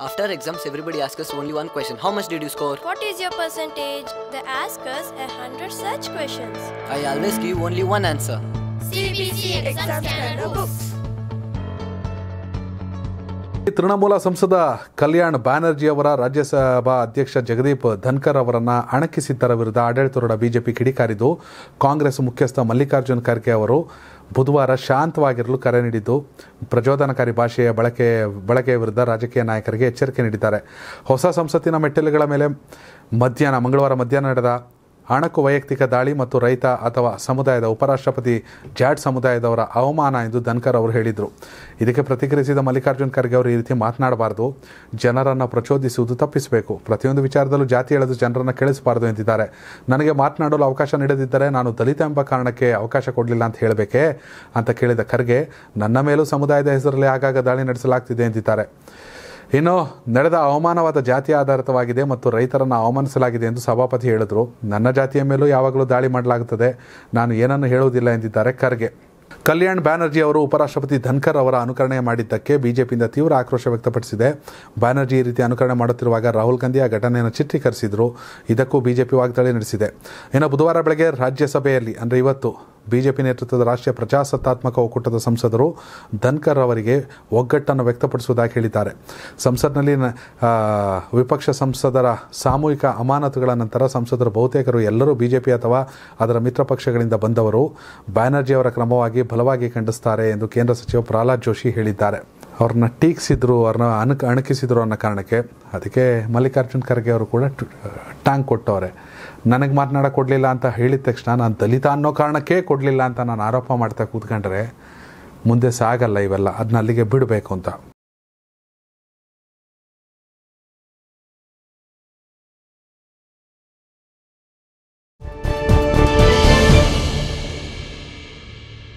After exams, everybody asks us only one question. How much did you score? What is your percentage? They ask us a hundred such questions. I always give only one answer. CBC exam standard books. Trinamool ಸಂಸದ ಕಲ್ಯಾಣ್ ಬ್ಯಾನರ್ಜಿ ಅವರ ರಾಜ್ಯಸಭಾ ಅಧ್ಯಕ್ಷ ಜಗದೀಪ್ ಧನ್ಕರ್ ಅವರನ್ನ ಅಣಕಿಸಿದ್ದರ ವಿರುದ್ಧ ಆಡಳಿತದೊಡ BJP ಕಿಡಿಕಾರಿದ್ದು Congress ಮುಖ್ಯಸ್ಥ ಮಲ್ಲಿಕಾರ್ಜುನ್ ಖರ್ಗೆ ಅವರು ಬುಧವಾರ ಶಾಂತವಾಗಿರಲು ಕರೆ ನೀಡಿದ್ದು ಪ್ರಚೋದನಕಾರಿ ಭಾಷೆಯ ಬಳಕೆ ಬಳಕೆಯ ವಿರುದ್ಧ ರಾಜಕೀಯ ನಾಯಕರಿಗೆ ಎಚ್ಚರಿಕೆ ನೀಡಿದ್ದಾರೆ ಹೊಸ ಸಂಸತ್ತಿನ ಮೆಟ್ಟಿಲುಗಳ ಮೇಲೆ ಮಧ್ಯಾಹ್ನ ಮಂಗಳವಾರ ಮಧ್ಯಾಹ್ನ ನಡೆದ ಹಣಕ್ಕೂ ವೈಯಕ್ತಿಕ ದಾಳಿ ಮತ್ತು ರೈತ ಅಥವಾ ಸಮುದಾಯದ ಉಪರಾಷ್ಟ್ರಪತಿ ಜಾಟ್ ಸಮುದಾಯದವರ ಅವಮಾನ ಎಂದು ಧನ್ಕರ್ ಅವರು ಹೇಳಿದರು ಇದಕ್ಕೆ ಪ್ರತಿಕ್ರಿಯಿಸಿದ ಮಲ್ಲಿಕಾರ್ಜುನ್ ಖರ್ಗೆ ಅವರು ಈ ರೀತಿ ಮಾತನಾಡಬಾರದು ಜನರನ್ನು ಪ್ರಚೋದಿಸುವುದು ತಪ್ಪಿಸಬೇಕು ಪ್ರತಿಯೊಂದು ವಿಚಾರದಲ್ಲೂ ಜಾತಿ ಎಳೆದು ಜನರನ್ನು ಕೇಳಿಸಬಾರದು ಎಂದಿದ್ದಾರೆ ನನಗೆ ಮಾತನಾಡಲು ಅವಕಾಶ ನೀಡದಿದ್ದರೆ ನಾನು ದಲಿತ ಎಂಬ ಕಾರಣಕ್ಕೆ ಅವಕಾಶ ಕೊಡಲಿಲ್ಲ ಅಂತ ಹೇಳಬೇಕೆ ಅಂತ ಕೇಳಿದ ಖರ್ಗೆ ನನ್ನ ಮೇಲೂ ಸಮುದಾಯದ ಹೆಸರಲ್ಲಿ ಆಗಾಗ ದಾಳಿ ನಡೆಸಲಾಗ್ತಿದೆ ಎಂದಿದ್ದಾರೆ ಇನ್ನು ನಡೆದ ಅವಮಾನವಾದ ಜಾತಿ ಆಧಾರಿತವಾಗಿದೆ ಮತ್ತು ರೈತರನ್ನು ಅವಮಾನಿಸಲಾಗಿದೆ ಎಂದು ಸಭಾಪತಿ ಹೇಳಿದರು ನನ್ನ ಜಾತಿಯ ಮೇಲೂ ಯಾವಾಗಲೂ ದಾಳಿ ಮಾಡಲಾಗುತ್ತದೆ ನಾನು ಏನನ್ನು ಹೇಳುವುದಿಲ್ಲ ಎಂದಿದ್ದಾರೆ ಖರ್ಗೆ ಕಲ್ಯಾಣ್ ಬ್ಯಾನರ್ಜಿ ಅವರು ಉಪರಾಷ್ಟ್ರಪತಿ ಧನ್ಕರ್ ಅವರ ಅನುಕರಣೆ ಮಾಡಿದ್ದಕ್ಕೆ ಬಿಜೆಪಿಯಿಂದ ತೀವ್ರ ಆಕ್ರೋಶ ವ್ಯಕ್ತಪಡಿಸಿದೆ ಬ್ಯಾನರ್ಜಿ ಈ ರೀತಿ ಅನುಕರಣೆ ಮಾಡುತ್ತಿರುವಾಗ ರಾಹುಲ್ ಗಾಂಧಿ ಆ ಘಟನೆಯನ್ನು ಚಿತ್ರೀಕರಿಸಿದರು ಇದಕ್ಕೂ ಬಿಜೆಪಿ ವಾಗ್ದಾಳಿ ನಡೆಸಿದೆ ಇನ್ನು ಬುಧವಾರ ಬೆಳಗ್ಗೆ ರಾಜ್ಯಸಭೆಯಲ್ಲಿ ಅಂದರೆ ಇವತ್ತು ಬಿಜೆಪಿ ನೇತೃತ್ವದ ರಾಷ್ಟ್ರೀಯ ಪ್ರಜಾಸತ್ತಾತ್ಮಕ ಒಕ್ಕೂಟದ ಸಂಸದರು ಧನ್ಕರ್ ಅವರಿಗೆ ಒಗ್ಗಟ್ಟನ್ನು ವ್ಯಕ್ತಪಡಿಸುವುದಾಗಿ ಹೇಳಿದ್ದಾರೆ ಸಂಸತ್ನಲ್ಲಿ ವಿಪಕ್ಷ ಸಂಸದರ ಸಾಮೂಹಿಕ ಅಮಾನತುಗಳ ನಂತರ ಸಂಸದರು ಬಹುತೇಕರು ಎಲ್ಲರೂ ಬಿಜೆಪಿ ಅಥವಾ ಅದರ ಮಿತ್ರ ಪಕ್ಷಗಳಿಂದ ಬಂದವರು ಬ್ಯಾನರ್ಜಿ ಅವರ ಕ್ರಮವಾಗಿ ಬಲವಾಗಿ ಖಂಡಿಸುತ್ತಾರೆ ಎಂದು ಕೇಂದ್ರ ಸಚಿವ ಪ್ರಹ್ಲಾದ್ ಜೋಶಿ ಹೇಳಿದ್ದಾರೆ ಅವ್ರನ್ನ ಟೀಕ್ಸಿದ್ರು ಅವ್ರನ್ನ ಅಣಕ್ ಅಣಕಿಸಿದ್ರು ಅನ್ನೋ ಕಾರಣಕ್ಕೆ ಅದಕ್ಕೆ ಮಲ್ಲಿಕಾರ್ಜುನ್ ಖರ್ಗೆ ಅವರು ಕೂಡ ಟ್ಯಾಂಕ್ ಕೊಟ್ಟವ್ರೆ ನನಗೆ ಮಾತನಾಡೋ ಕೊಡಲಿಲ್ಲ ಅಂತ ಹೇಳಿದ ತಕ್ಷಣ ನಾನು ದಲಿತ ಅನ್ನೋ ಕಾರಣಕ್ಕೇ ಕೊಡಲಿಲ್ಲ ಅಂತ ನಾನು ಆರೋಪ ಮಾಡ್ತಾ ಕೂತ್ಕೊಂಡ್ರೆ ಮುಂದೆ ಸಾಗಲ್ಲ ಇವೆಲ್ಲ ಅದನ್ನ ಅಲ್ಲಿಗೆ ಬಿಡಬೇಕು ಅಂತ